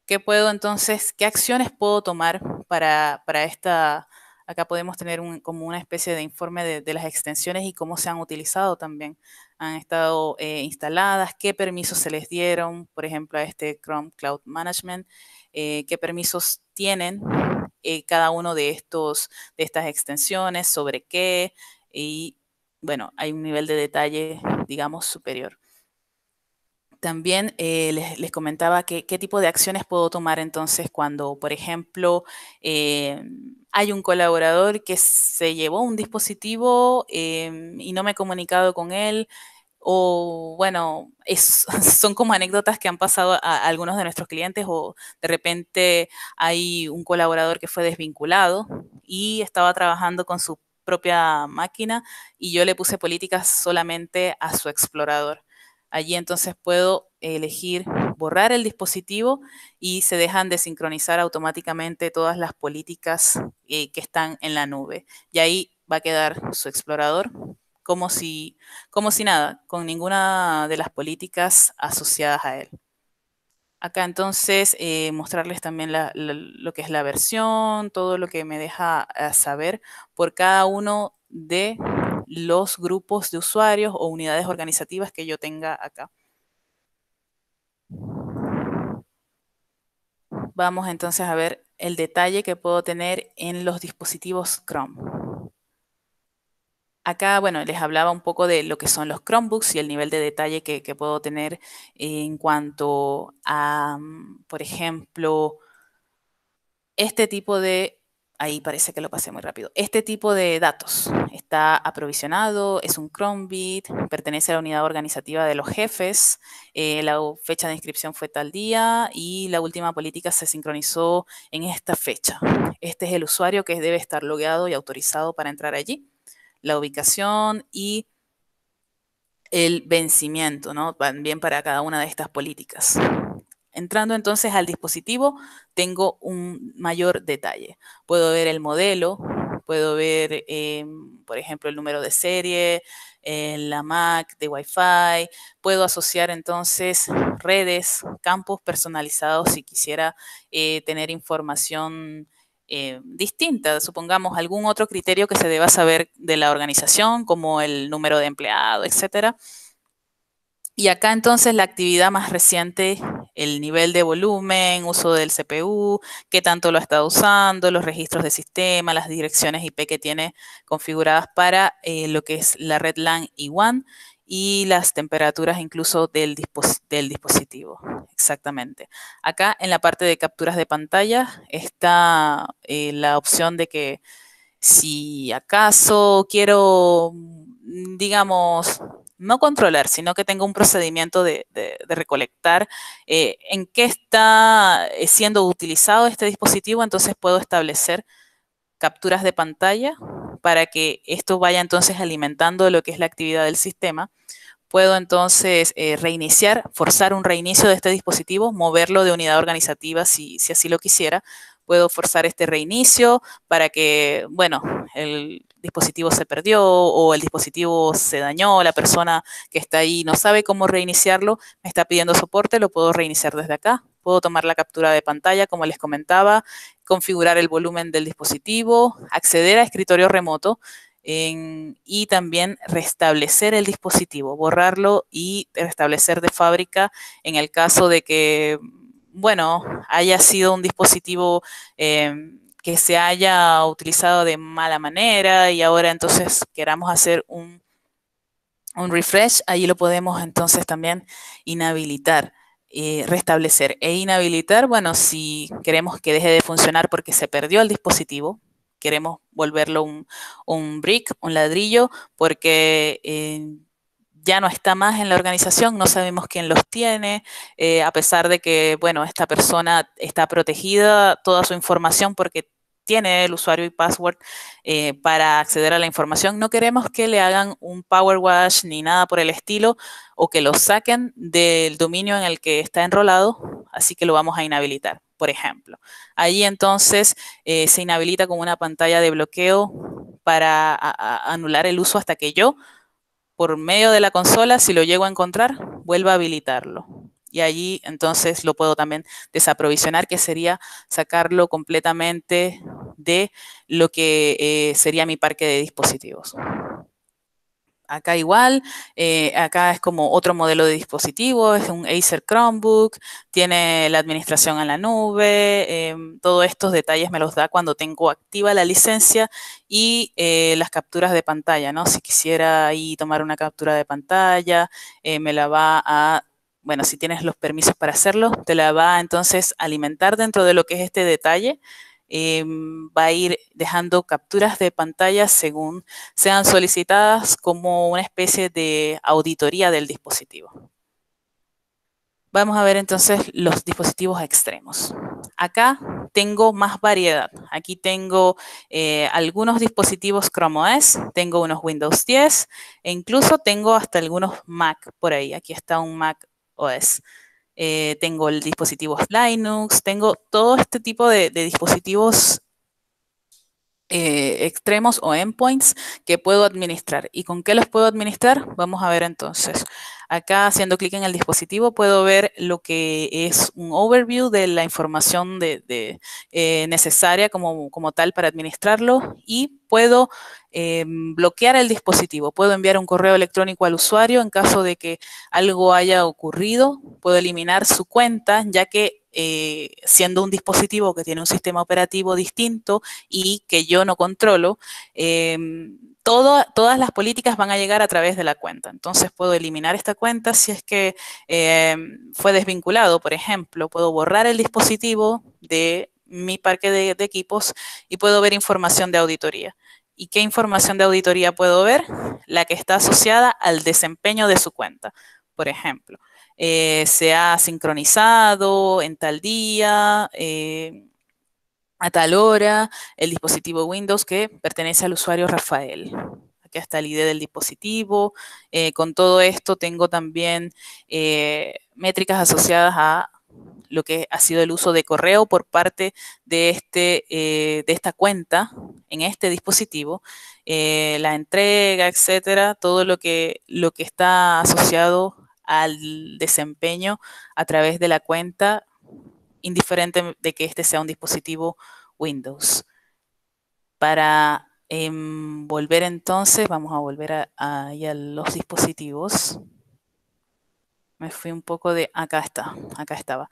¿Qué puedo entonces, qué acciones puedo tomar para, para esta Acá podemos tener como una especie de informe de, las extensiones y cómo se han utilizado también. Han estado eh, instaladas, qué permisos se les dieron, por ejemplo, a este Chrome Cloud Management, eh, qué permisos tienen eh, cada uno de, estos, de estas extensiones, sobre qué, y bueno, hay un nivel de detalle, digamos, superior. También eh, les, comentaba qué tipo de acciones puedo tomar entonces cuando, por ejemplo, eh, hay un colaborador que se llevó un dispositivo eh, y no me he comunicado con él. O bueno, son como anécdotas que han pasado a algunos de nuestros clientes o de repente hay un colaborador que fue desvinculado y estaba trabajando con su propia máquina y yo le puse políticas solamente a su explorador. Allí entonces puedo elegir borrar el dispositivo y se dejan de sincronizar automáticamente todas las políticas eh, que están en la nube. Y ahí va a quedar su explorador como si, como si nada, con ninguna de las políticas asociadas a él. Acá entonces eh, mostrarles también lo que es la versión, todo lo que me deja eh, saber por cada uno de los grupos de usuarios o unidades organizativas que yo tenga acá. Vamos entonces a ver el detalle que puedo tener en los dispositivos Chrome. Acá, bueno, les hablaba un poco de lo que son los Chromebooks y el nivel de detalle que, puedo tener en cuanto a, mm, por ejemplo, este tipo de ahí parece que lo pasé muy rápido. Este tipo de datos está aprovisionado, es un Chromebit, pertenece a la unidad organizativa de los jefes, eh, la fecha de inscripción fue tal día y la última política se sincronizó en esta fecha. Este es el usuario que debe estar logueado y autorizado para entrar allí. La ubicación y el vencimiento, ¿no? También para cada una de estas políticas. Entrando entonces al dispositivo, tengo un mayor detalle. Puedo ver el modelo, puedo ver, em, por ejemplo, el número de serie, eh, la MAC de Wi-Fi, puedo asociar entonces redes, campos personalizados si quisiera eh, tener información eh, distinta, supongamos algún otro criterio que se deba saber de la organización, como el número de empleado, etcétera. Y acá entonces la actividad más reciente el nivel de volumen, uso del CPU, qué tanto lo ha estado usando, los registros de sistema, las direcciones IP que tiene configuradas para eh, lo que es la red LAN y WAN y las temperaturas incluso del, del, dispositivo. Exactamente. Acá en la parte de capturas de pantalla está eh, la opción de que si acaso quiero, mm, digamos, no controlar, sino que tenga un procedimiento de, recolectar eh, en qué está eh, siendo utilizado este dispositivo, entonces puedo establecer capturas de pantalla para que esto vaya entonces alimentando lo que es la actividad del sistema. Puedo entonces eh, reiniciar, forzar un reinicio de este dispositivo, moverlo de unidad organizativa si así lo quisiera. Puedo forzar este reinicio para que, bueno, el, dispositivo se perdió o el dispositivo se dañó, la persona que está ahí no sabe cómo reiniciarlo, me está pidiendo soporte, lo puedo reiniciar desde acá. Puedo tomar la captura de pantalla, como les comentaba, configurar el volumen del dispositivo, acceder a escritorio remoto y también restablecer el dispositivo, borrarlo y restablecer de fábrica en el caso de que, bueno, haya sido un dispositivo... Eh, que se haya utilizado de mala manera y ahora entonces queramos hacer un, un refresh, ahí lo podemos entonces también inhabilitar. Eh, restablecer e inhabilitar, bueno, si queremos que deje de funcionar porque se perdió el dispositivo, queremos volverlo un, un brick, un ladrillo, porque eh, ya no está más en la organización, no sabemos quién los tiene, eh, a pesar de que, bueno, esta persona está protegida, toda su información porque tiene el usuario y password eh, para acceder a la información. No queremos que le hagan un power wash ni nada por el estilo o que lo saquen del dominio en el que está enrolado, así que lo vamos a inhabilitar, por ejemplo. Allí entonces eh, se inhabilita con una pantalla de bloqueo para anular el uso hasta que yo por medio de la consola, si lo llego a encontrar, vuelvo a habilitarlo. Y allí entonces lo puedo también desaprovisionar, que sería sacarlo completamente de lo que eh, sería mi parque de dispositivos acá igual, eh, acá es como otro modelo de dispositivo, es un Acer Chromebook, tiene la administración en la nube, em, todos estos detalles me los da cuando tengo activa la licencia y eh, las capturas de pantalla, ¿no? Si quisiera ahí tomar una captura de pantalla, eh, me la va a bueno, si tienes los permisos para hacerlo, te la va entonces alimentar dentro de lo que es este detalle Em, va a ir dejando capturas de pantalla según sean solicitadas como una especie de auditoría del dispositivo. Vamos a ver entonces los dispositivos extremos. Acá tengo más variedad. Aquí tengo eh, algunos dispositivos Chrome OS, tengo unos Windows 10 e incluso tengo hasta algunos Mac por ahí. Aquí está un Mac OS. Eh, tengo el dispositivo Linux, tengo todo este tipo de, dispositivos eh, extremos o endpoints que puedo administrar. ¿Y con qué los puedo administrar? Vamos a ver entonces. Acá haciendo clic en el dispositivo puedo ver lo que es un overview de la información de, eh, necesaria como, tal para administrarlo y puedo em, bloquear el dispositivo. Puedo enviar un correo electrónico al usuario en caso de que algo haya ocurrido. Puedo eliminar su cuenta ya que eh, siendo un dispositivo que tiene un sistema operativo distinto y que yo no controlo, em, todas las políticas van a llegar a través de la cuenta. Entonces puedo eliminar esta cuenta si es que em, fue desvinculado, por ejemplo. Puedo borrar el dispositivo de mi parque de, equipos y puedo ver información de auditoría. ¿Y qué información de auditoría puedo ver? La que está asociada al desempeño de su cuenta, por ejemplo. Eh, se ha sincronizado en tal día. Eh, a tal hora, el dispositivo Windows que pertenece al usuario Rafael. Aquí está el ID del dispositivo. Eh, con todo esto tengo también eh, métricas asociadas a lo que ha sido el uso de correo por parte de, este, eh, de esta cuenta en este dispositivo, la entrega, etcétera, todo lo que, lo que está asociado al desempeño a través de la cuenta indiferente de que este sea un dispositivo Windows. Para em, volver entonces, vamos a volver a, a, los dispositivos. Me fui un poco de... Acá está, acá estaba.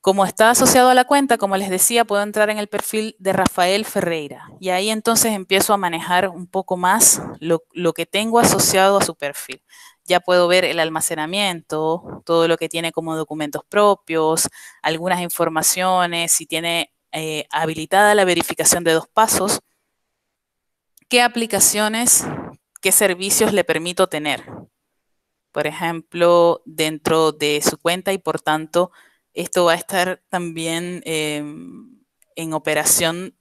Como está asociado a la cuenta, como les decía, puedo entrar en el perfil de Rafael Ferreira. Y ahí entonces empiezo a manejar un poco más lo, que tengo asociado a su perfil ya puedo ver el almacenamiento, todo lo que tiene como documentos propios, algunas informaciones, si tiene eh, habilitada la verificación de dos pasos, qué aplicaciones, qué servicios le permito tener. Por ejemplo, dentro de su cuenta y por tanto, esto va a estar también em, en operación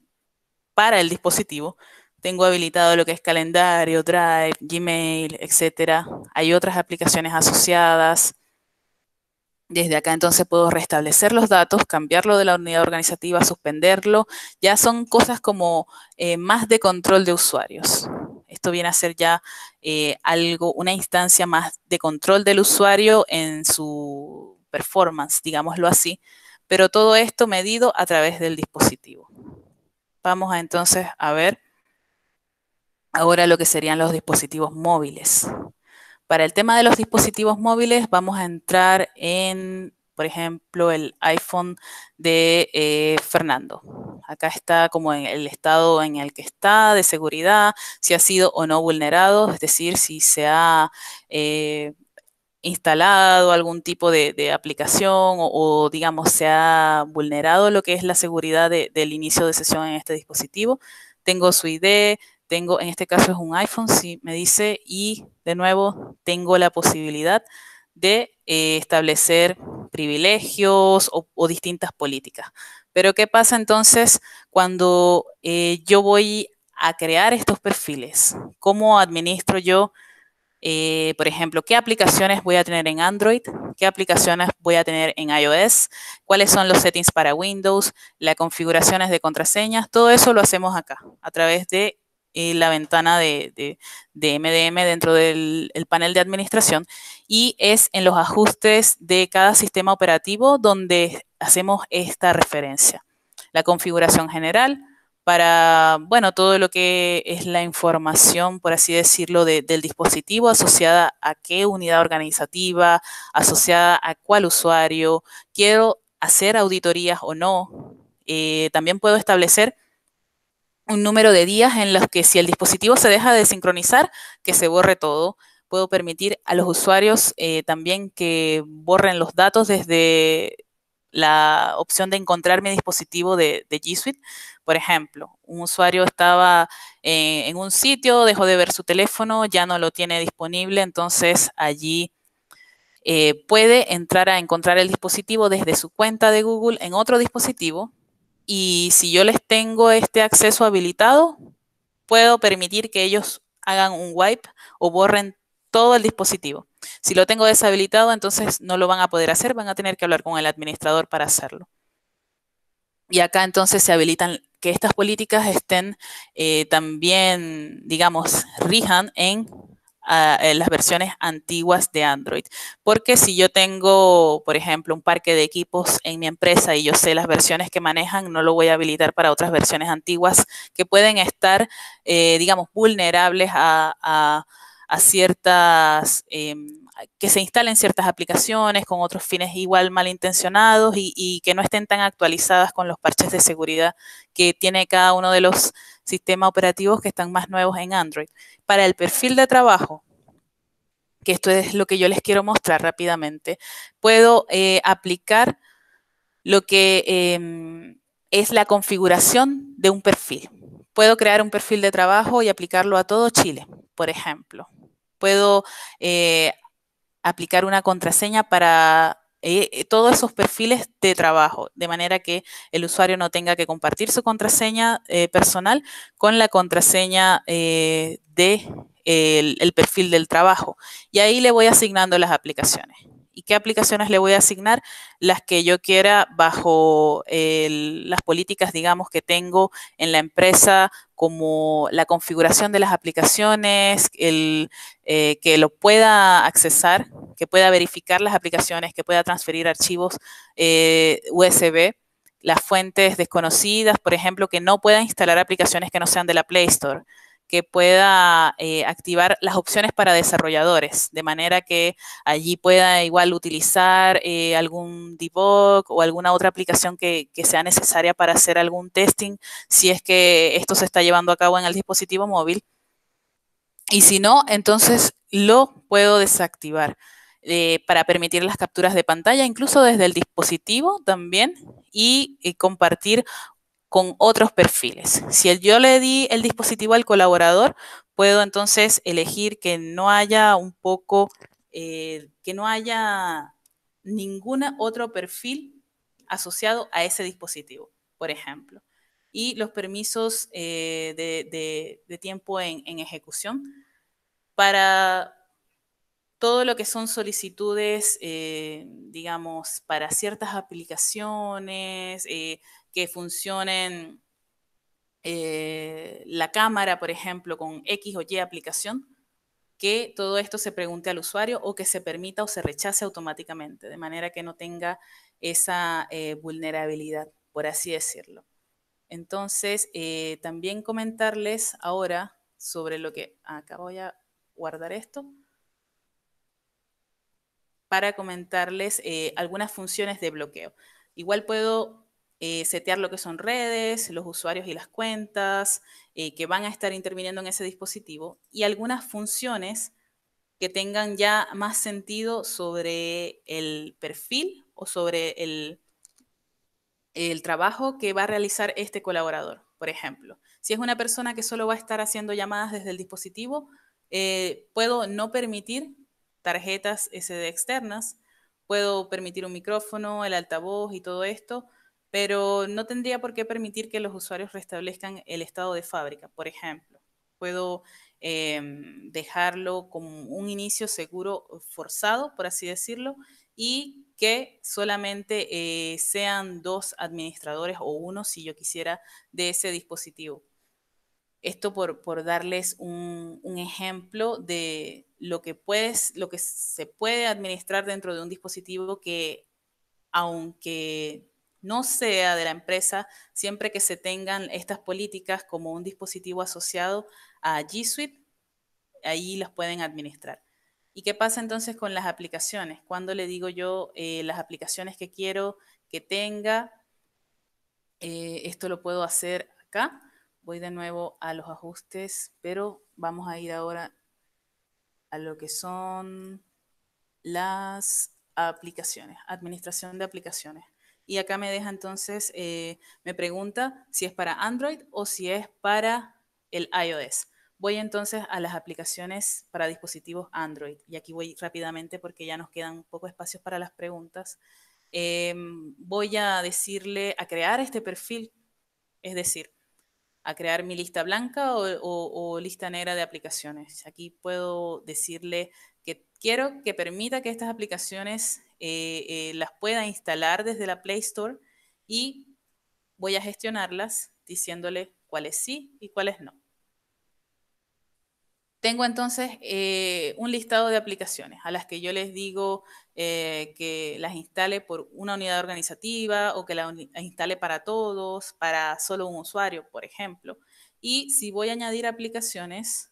para el dispositivo, tengo habilitado lo que es calendario, Drive, Gmail, etc. Hay otras aplicaciones asociadas. Desde acá entonces puedo restablecer los datos, cambiarlo de la unidad organizativa, suspenderlo. Ya son cosas como eh, más de control de usuarios. Esto viene a ser ya eh, algo, una instancia más de control del usuario en su performance, digámoslo así. Pero todo esto medido a través del dispositivo. Vamos a, entonces a ver ahora lo que serían los dispositivos móviles. Para el tema de los dispositivos móviles vamos a entrar en, por ejemplo, el iPhone de eh, Fernando. Acá está como en el estado en el que está, de seguridad, si ha sido o no vulnerado, es decir, si se ha eh, instalado algún tipo de, aplicación o, digamos, se ha vulnerado lo que es la seguridad del inicio de sesión en este dispositivo. Tengo su ID, tengo, en este caso es un iPhone, si me dice, y de nuevo tengo la posibilidad de eh, establecer privilegios o, distintas políticas. Pero ¿qué pasa entonces cuando eh, yo voy a crear estos perfiles? ¿Cómo administro yo, eh, por ejemplo, qué aplicaciones voy a tener en Android? ¿Qué aplicaciones voy a tener en iOS? ¿Cuáles son los settings para Windows? ¿Las configuraciones de contraseñas? Todo eso lo hacemos acá a través de la ventana de, MDM dentro del panel de administración y es en los ajustes de cada sistema operativo donde hacemos esta referencia. La configuración general para, bueno, todo lo que es la información, por así decirlo, del dispositivo asociada a qué unidad organizativa, asociada a cuál usuario, quiero hacer auditorías o no. Eh, también puedo establecer un número de días en los que si el dispositivo se deja de sincronizar, que se borre todo. Puedo permitir a los usuarios eh, también que borren los datos desde la opción de encontrar mi dispositivo de, G Suite. Por ejemplo, un usuario estaba eh, en un sitio, dejó de ver su teléfono, ya no lo tiene disponible, entonces allí eh, puede entrar a encontrar el dispositivo desde su cuenta de Google en otro dispositivo y si yo les tengo este acceso habilitado, puedo permitir que ellos hagan un wipe o borren todo el dispositivo. Si lo tengo deshabilitado, entonces no lo van a poder hacer, van a tener que hablar con el administrador para hacerlo. Y acá entonces se habilitan que estas políticas estén eh, también, digamos, rijan en eh, las versiones antiguas de Android. Porque si yo tengo, por ejemplo, un parque de equipos en mi empresa y yo sé las versiones que manejan, no lo voy a habilitar para otras versiones antiguas que pueden estar, eh, digamos, vulnerables a, ciertas, em, que se instalen ciertas aplicaciones con otros fines igual malintencionados y, que no estén tan actualizadas con los parches de seguridad que tiene cada uno de los sistemas operativos que están más nuevos en Android. Para el perfil de trabajo, que esto es lo que yo les quiero mostrar rápidamente, puedo eh, aplicar lo que em, es la configuración de un perfil. Puedo crear un perfil de trabajo y aplicarlo a todo Chile, por ejemplo. Puedo eh, aplicar una contraseña para eh, eh, todos esos perfiles de trabajo, de manera que el usuario no tenga que compartir su contraseña eh, personal con la contraseña del de, el perfil del trabajo. Y ahí le voy asignando las aplicaciones y qué aplicaciones le voy a asignar, las que yo quiera bajo las políticas, digamos, que tengo en la empresa, como la configuración de las aplicaciones, eh, que lo pueda accesar, que pueda verificar las aplicaciones, que pueda transferir archivos eh, USB las fuentes desconocidas, por ejemplo, que no pueda instalar aplicaciones que no sean de la Play Store que pueda eh, activar las opciones para desarrolladores, de manera que allí pueda igual utilizar eh, algún debug o alguna otra aplicación que, sea necesaria para hacer algún testing, si es que esto se está llevando a cabo en el dispositivo móvil. Y si no, entonces lo puedo desactivar eh, para permitir las capturas de pantalla, incluso desde el dispositivo también, y compartir con otros perfiles. Si yo le di el dispositivo al colaborador, puedo entonces elegir que no haya un poco, eh, que no haya ningún otro perfil asociado a ese dispositivo, por ejemplo. Y los permisos eh, de, tiempo en, ejecución para todo lo que son solicitudes, eh, digamos, para ciertas aplicaciones, que funcionen eh, la cámara, por ejemplo, con X o Y aplicación, que todo esto se pregunte al usuario o que se permita o se rechace automáticamente, de manera que no tenga esa eh, vulnerabilidad, por así decirlo. Entonces, eh, también comentarles ahora sobre lo que acá voy a guardar esto para comentarles algunas funciones de bloqueo. Igual puedo eh, setear lo que son redes, los usuarios y las cuentas eh, que van a estar interviniendo en ese dispositivo y algunas funciones que tengan ya más sentido sobre el perfil o sobre el, trabajo que va a realizar este colaborador. Por ejemplo, si es una persona que solo va a estar haciendo llamadas desde el dispositivo, eh, puedo no permitir tarjetas SD externas, puedo permitir un micrófono, el altavoz y todo esto, pero no tendría por qué permitir que los usuarios restablezcan el estado de fábrica, por ejemplo. Puedo em, dejarlo como un inicio seguro forzado, por así decirlo, y que solamente eh, sean dos administradores o uno, si yo quisiera, de ese dispositivo. Esto por, darles un, ejemplo de lo que, puedes, lo que se puede administrar dentro de un dispositivo que, aunque no sea de la empresa, siempre que se tengan estas políticas como un dispositivo asociado a G Suite, ahí las pueden administrar. ¿Y qué pasa entonces con las aplicaciones? Cuando le digo yo eh, las aplicaciones que quiero que tenga, eh, esto lo puedo hacer acá. Voy de nuevo a los ajustes, pero vamos a ir ahora a lo que son las aplicaciones, administración de aplicaciones. Y acá me deja entonces, eh, me pregunta si es para Android o si es para el iOS. Voy entonces a las aplicaciones para dispositivos Android. Y aquí voy rápidamente porque ya nos quedan poco espacios para las preguntas. Em, voy a decirle a crear este perfil, es decir, a crear mi lista blanca o, o lista negra de aplicaciones. Aquí puedo decirle que quiero que permita que estas aplicaciones eh, eh, las pueda instalar desde la Play Store y voy a gestionarlas diciéndole cuáles sí y cuáles no. Tengo entonces eh, un listado de aplicaciones a las que yo les digo que las instale por una unidad organizativa o que las instale para todos, para solo un usuario, por ejemplo. Y si voy a añadir aplicaciones,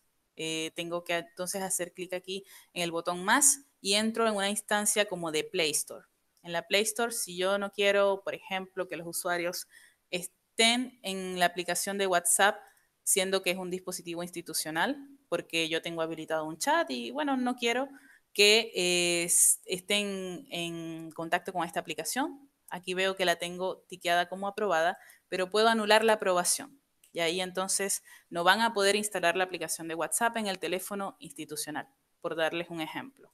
tengo que entonces hacer clic aquí en el botón más y entro en una instancia como de Play Store. En la Play Store, si yo no quiero, por ejemplo, que los usuarios estén en la aplicación de WhatsApp, siendo que es un dispositivo institucional, porque yo tengo habilitado un chat y bueno, no quiero que eh, estén en contacto con esta aplicación. Aquí veo que la tengo tiqueada como aprobada, pero puedo anular la aprobación. Y ahí entonces no van a poder instalar la aplicación de WhatsApp en el teléfono institucional, por darles un ejemplo.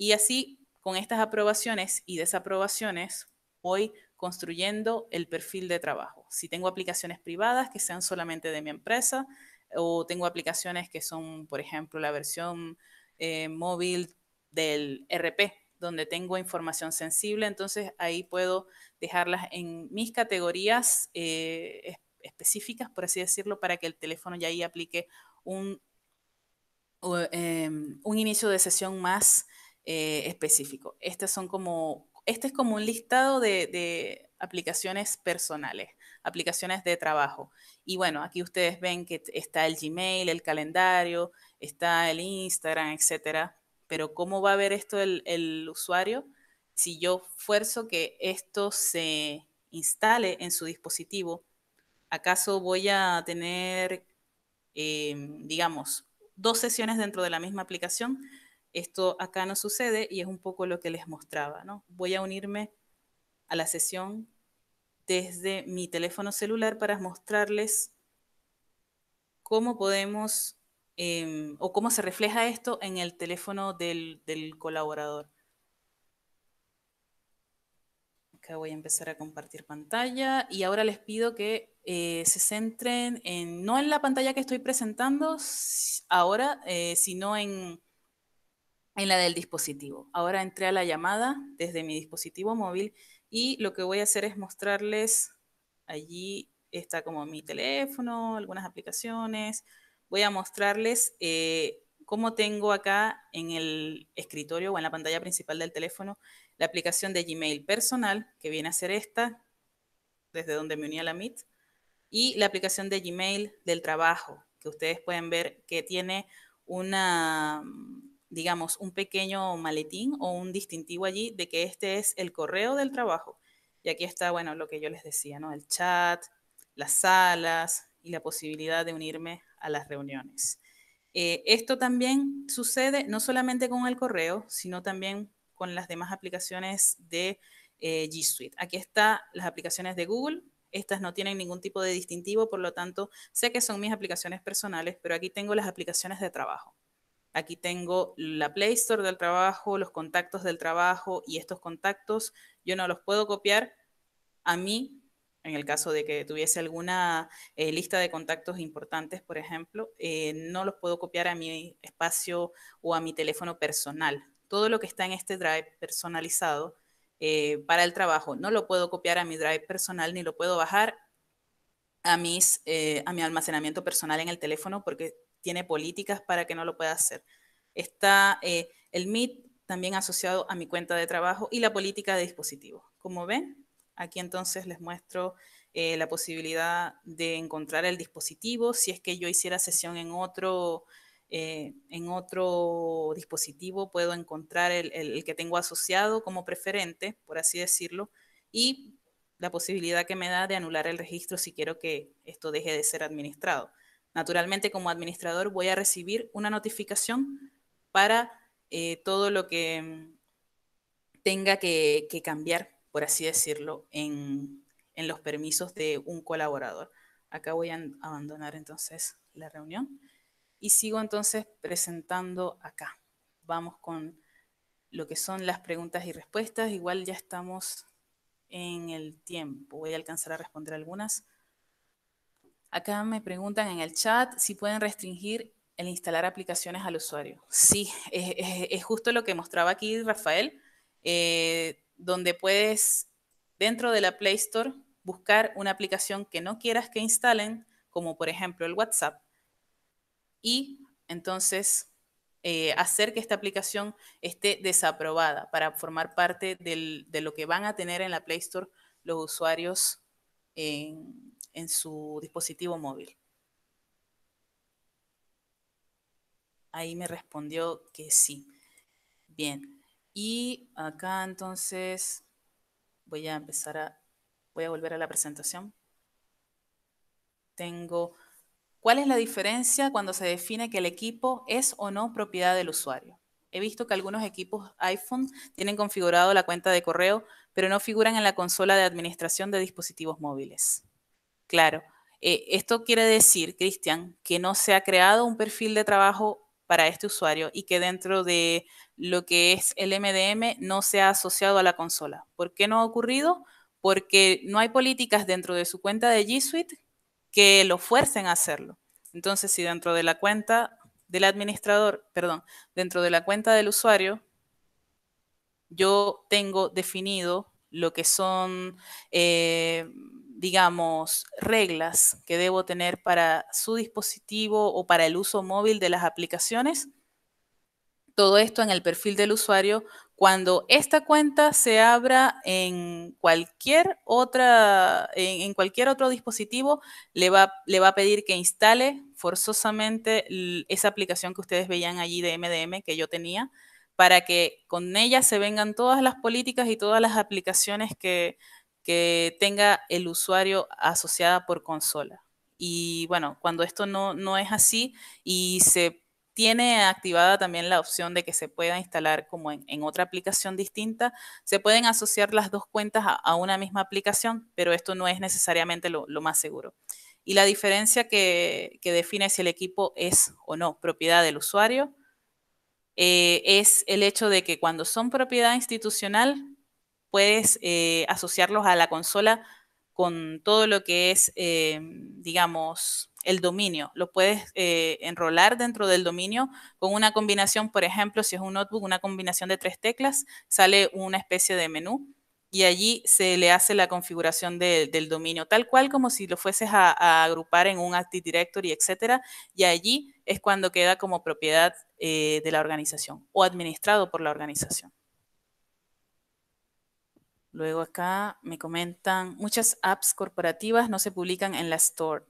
Y así, con estas aprobaciones y desaprobaciones, voy construyendo el perfil de trabajo. Si tengo aplicaciones privadas que sean solamente de mi empresa o tengo aplicaciones que son, por ejemplo, la versión eh, móvil del RP, donde tengo información sensible, entonces ahí puedo dejarlas en mis categorías eh, específicas, por así decirlo, para que el teléfono ya ahí aplique un, em, un inicio de sesión más eh, específico. Estas son como, este es como un listado de, aplicaciones personales, aplicaciones de trabajo. Y bueno, aquí ustedes ven que está el Gmail, el calendario, está el Instagram, etcétera. Pero ¿cómo va a ver esto el, usuario? Si yo fuerzo que esto se instale en su dispositivo, ¿acaso voy a tener, eh, digamos, dos sesiones dentro de la misma aplicación? Esto acá no sucede y es un poco lo que les mostraba, ¿no? Voy a unirme a la sesión desde mi teléfono celular para mostrarles cómo podemos em, o cómo se refleja esto en el teléfono del, colaborador. Acá voy a empezar a compartir pantalla y ahora les pido que eh, se centren en, no en la pantalla que estoy presentando ahora, eh, sino en en la del dispositivo. Ahora entré a la llamada desde mi dispositivo móvil y lo que voy a hacer es mostrarles allí está como mi teléfono, algunas aplicaciones. Voy a mostrarles eh, cómo tengo acá en el escritorio o en la pantalla principal del teléfono la aplicación de Gmail personal, que viene a ser esta, desde donde me uní a la Meet, y la aplicación de Gmail del trabajo, que ustedes pueden ver que tiene una digamos, un pequeño maletín o un distintivo allí de que este es el correo del trabajo. Y aquí está, bueno, lo que yo les decía, ¿no? El chat, las salas y la posibilidad de unirme a las reuniones. Eh, esto también sucede no solamente con el correo, sino también con las demás aplicaciones de eh, G Suite. Aquí están las aplicaciones de Google. Estas no tienen ningún tipo de distintivo, por lo tanto, sé que son mis aplicaciones personales, pero aquí tengo las aplicaciones de trabajo. Aquí tengo la Play Store del trabajo, los contactos del trabajo y estos contactos yo no los puedo copiar a mí, en el caso de que tuviese alguna eh, lista de contactos importantes, por ejemplo, eh, no los puedo copiar a mi espacio o a mi teléfono personal. Todo lo que está en este drive personalizado eh, para el trabajo no lo puedo copiar a mi drive personal ni lo puedo bajar a, mis, a mi almacenamiento personal en el teléfono porque tiene políticas para que no lo pueda hacer. Está eh, el MIT también asociado a mi cuenta de trabajo y la política de dispositivos. Como ven, aquí entonces les muestro eh, la posibilidad de encontrar el dispositivo. Si es que yo hiciera sesión en otro, eh, en otro dispositivo, puedo encontrar el que tengo asociado como preferente, por así decirlo, y la posibilidad que me da de anular el registro si quiero que esto deje de ser administrado. Naturalmente, como administrador, voy a recibir una notificación para eh, todo lo que mm, tenga que, cambiar, por así decirlo, en, en, los permisos de un colaborador. Acá voy a abandonar entonces la reunión y sigo entonces presentando acá. Vamos con lo que son las preguntas y respuestas. Igual ya estamos en el tiempo. Voy a alcanzar a responder algunas Acá me preguntan en el chat si pueden restringir el instalar aplicaciones al usuario. Sí, es, justo lo que mostraba aquí Rafael, eh, donde puedes dentro de la Play Store buscar una aplicación que no quieras que instalen, como por ejemplo el WhatsApp, y entonces eh, hacer que esta aplicación esté desaprobada para formar parte de lo que van a tener en la Play Store los usuarios en, en su dispositivo móvil. Ahí me respondió que sí. Bien. Y acá entonces voy a empezar a, voy a volver a la presentación. Tengo, ¿cuál es la diferencia cuando se define que el equipo es o no propiedad del usuario? He visto que algunos equipos iPhone tienen configurado la cuenta de correo, pero no figuran en la consola de administración de dispositivos móviles. Claro. Eh, esto quiere decir, Cristian, que no se ha creado un perfil de trabajo para este usuario y que dentro de lo que es el MDM no se ha asociado a la consola. ¿Por qué no ha ocurrido? Porque no hay políticas dentro de su cuenta de G Suite que lo fuercen a hacerlo. Entonces, si dentro de la cuenta del administrador, perdón, dentro de la cuenta del usuario, yo tengo definido lo que son eh, digamos, reglas que debo tener para su dispositivo o para el uso móvil de las aplicaciones. Todo esto en el perfil del usuario cuando esta cuenta se abra en cualquier otra, en, cualquier otro dispositivo, le va, le va a pedir que instale forzosamente esa aplicación que ustedes veían allí de MDM que yo tenía, para que con ella se vengan todas las políticas y todas las aplicaciones que tenga el usuario asociada por consola. Y bueno, cuando esto no, no es así y se tiene activada también la opción de que se pueda instalar como en, otra aplicación distinta, se pueden asociar las dos cuentas a, una misma aplicación, pero esto no es necesariamente lo, más seguro. Y la diferencia que, define si el equipo es o no propiedad del usuario eh, es el hecho de que cuando son propiedad institucional, puedes eh, asociarlos a la consola con todo lo que es, eh, digamos, el dominio. Lo puedes eh, enrolar dentro del dominio con una combinación, por ejemplo, si es un notebook, una combinación de tres teclas, sale una especie de menú y allí se le hace la configuración del dominio, tal cual como si lo fueses a, agrupar en un Active Directory, etcétera, y allí es cuando queda como propiedad de la organización o administrado por la organización. Luego acá me comentan, muchas apps corporativas no se publican en la Store.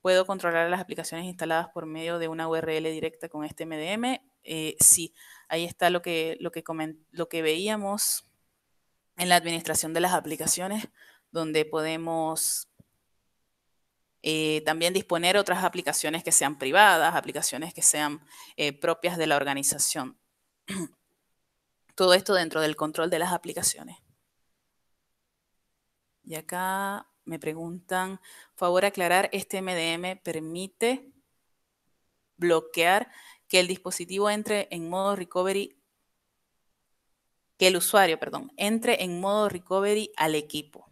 ¿Puedo controlar las aplicaciones instaladas por medio de una URL directa con este MDM? Eh, sí, ahí está lo que, lo, que lo que veíamos en la administración de las aplicaciones, donde podemos eh, también disponer otras aplicaciones que sean privadas, aplicaciones que sean eh, propias de la organización. Todo esto dentro del control de las aplicaciones. Y acá me preguntan, favor aclarar, este MDM permite bloquear que el dispositivo entre en modo recovery, que el usuario, perdón, entre en modo recovery al equipo.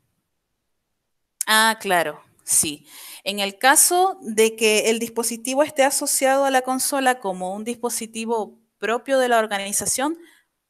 Ah, claro, sí. En el caso de que el dispositivo esté asociado a la consola como un dispositivo propio de la organización,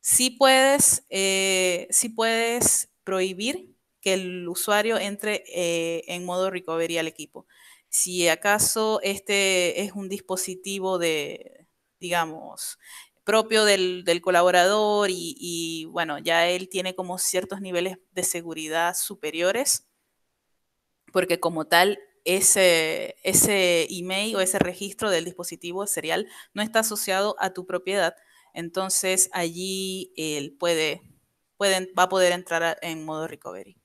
sí puedes, eh, sí puedes prohibir que el usuario entre eh, en modo recovery al equipo. Si acaso este es un dispositivo de, digamos, propio del, colaborador y, bueno, ya él tiene como ciertos niveles de seguridad superiores, porque como tal, ese, ese email o ese registro del dispositivo serial no está asociado a tu propiedad, entonces allí él puede, pueden va a poder entrar en modo recovery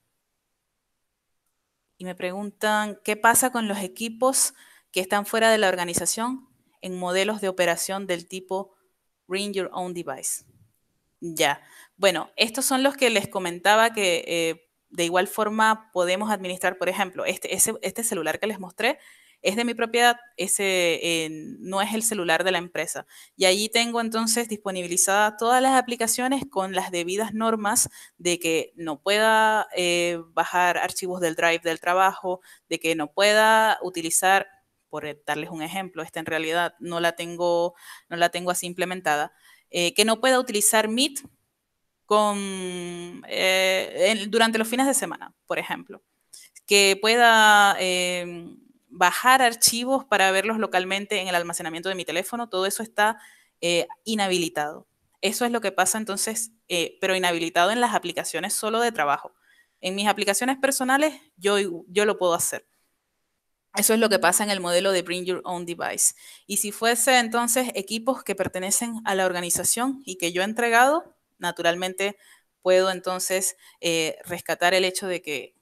y me preguntan qué pasa con los equipos que están fuera de la organización en modelos de operación del tipo Bring Your Own Device. Ya, bueno, estos son los que les comentaba que eh, de igual forma podemos administrar, por ejemplo, este, este celular que les mostré es de mi propiedad, ese eh, no es el celular de la empresa. Y allí tengo entonces disponibilizadas todas las aplicaciones con las debidas normas de que no pueda eh, bajar archivos del drive del trabajo, de que no pueda utilizar, por darles un ejemplo, esta en realidad no la tengo, no la tengo así implementada, eh, que no pueda utilizar Meet con, durante los fines de semana, por ejemplo que pueda em, bajar archivos para verlos localmente en el almacenamiento de mi teléfono, todo eso está eh, inhabilitado. Eso es lo que pasa entonces, eh, pero inhabilitado en las aplicaciones solo de trabajo. En mis aplicaciones personales yo, yo lo puedo hacer. Eso es lo que pasa en el modelo de Bring Your Own Device. Y si fuese entonces equipos que pertenecen a la organización y que yo he entregado, naturalmente puedo entonces eh, rescatar el hecho de que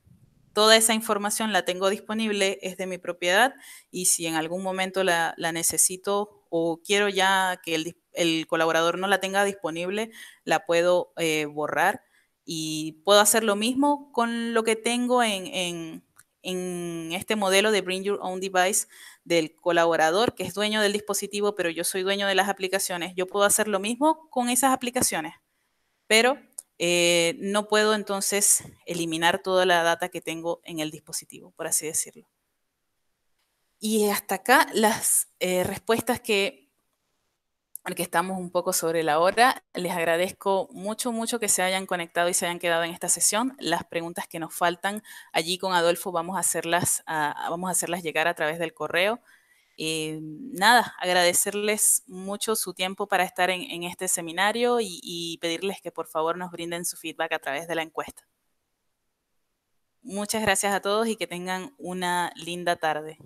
Toda esa información la tengo disponible, es de mi propiedad y si en algún momento la, necesito o quiero ya que el, colaborador no la tenga disponible, la puedo eh, borrar y puedo hacer lo mismo con lo que tengo en, este modelo de Bring Your Own Device del colaborador que es dueño del dispositivo, pero yo soy dueño de las aplicaciones. Yo puedo hacer lo mismo con esas aplicaciones, pero eh, no puedo entonces eliminar toda la data que tengo en el dispositivo, por así decirlo. Y hasta acá las eh, respuestas que, que estamos un poco sobre la hora. Les agradezco mucho, mucho que se hayan conectado y se hayan quedado en esta sesión. Las preguntas que nos faltan allí con Adolfo vamos a hacerlas, vamos a hacerlas llegar a través del correo. Eh, nada, agradecerles mucho su tiempo para estar en, este seminario y, pedirles que por favor nos brinden su feedback a través de la encuesta. Muchas gracias a todos y que tengan una linda tarde.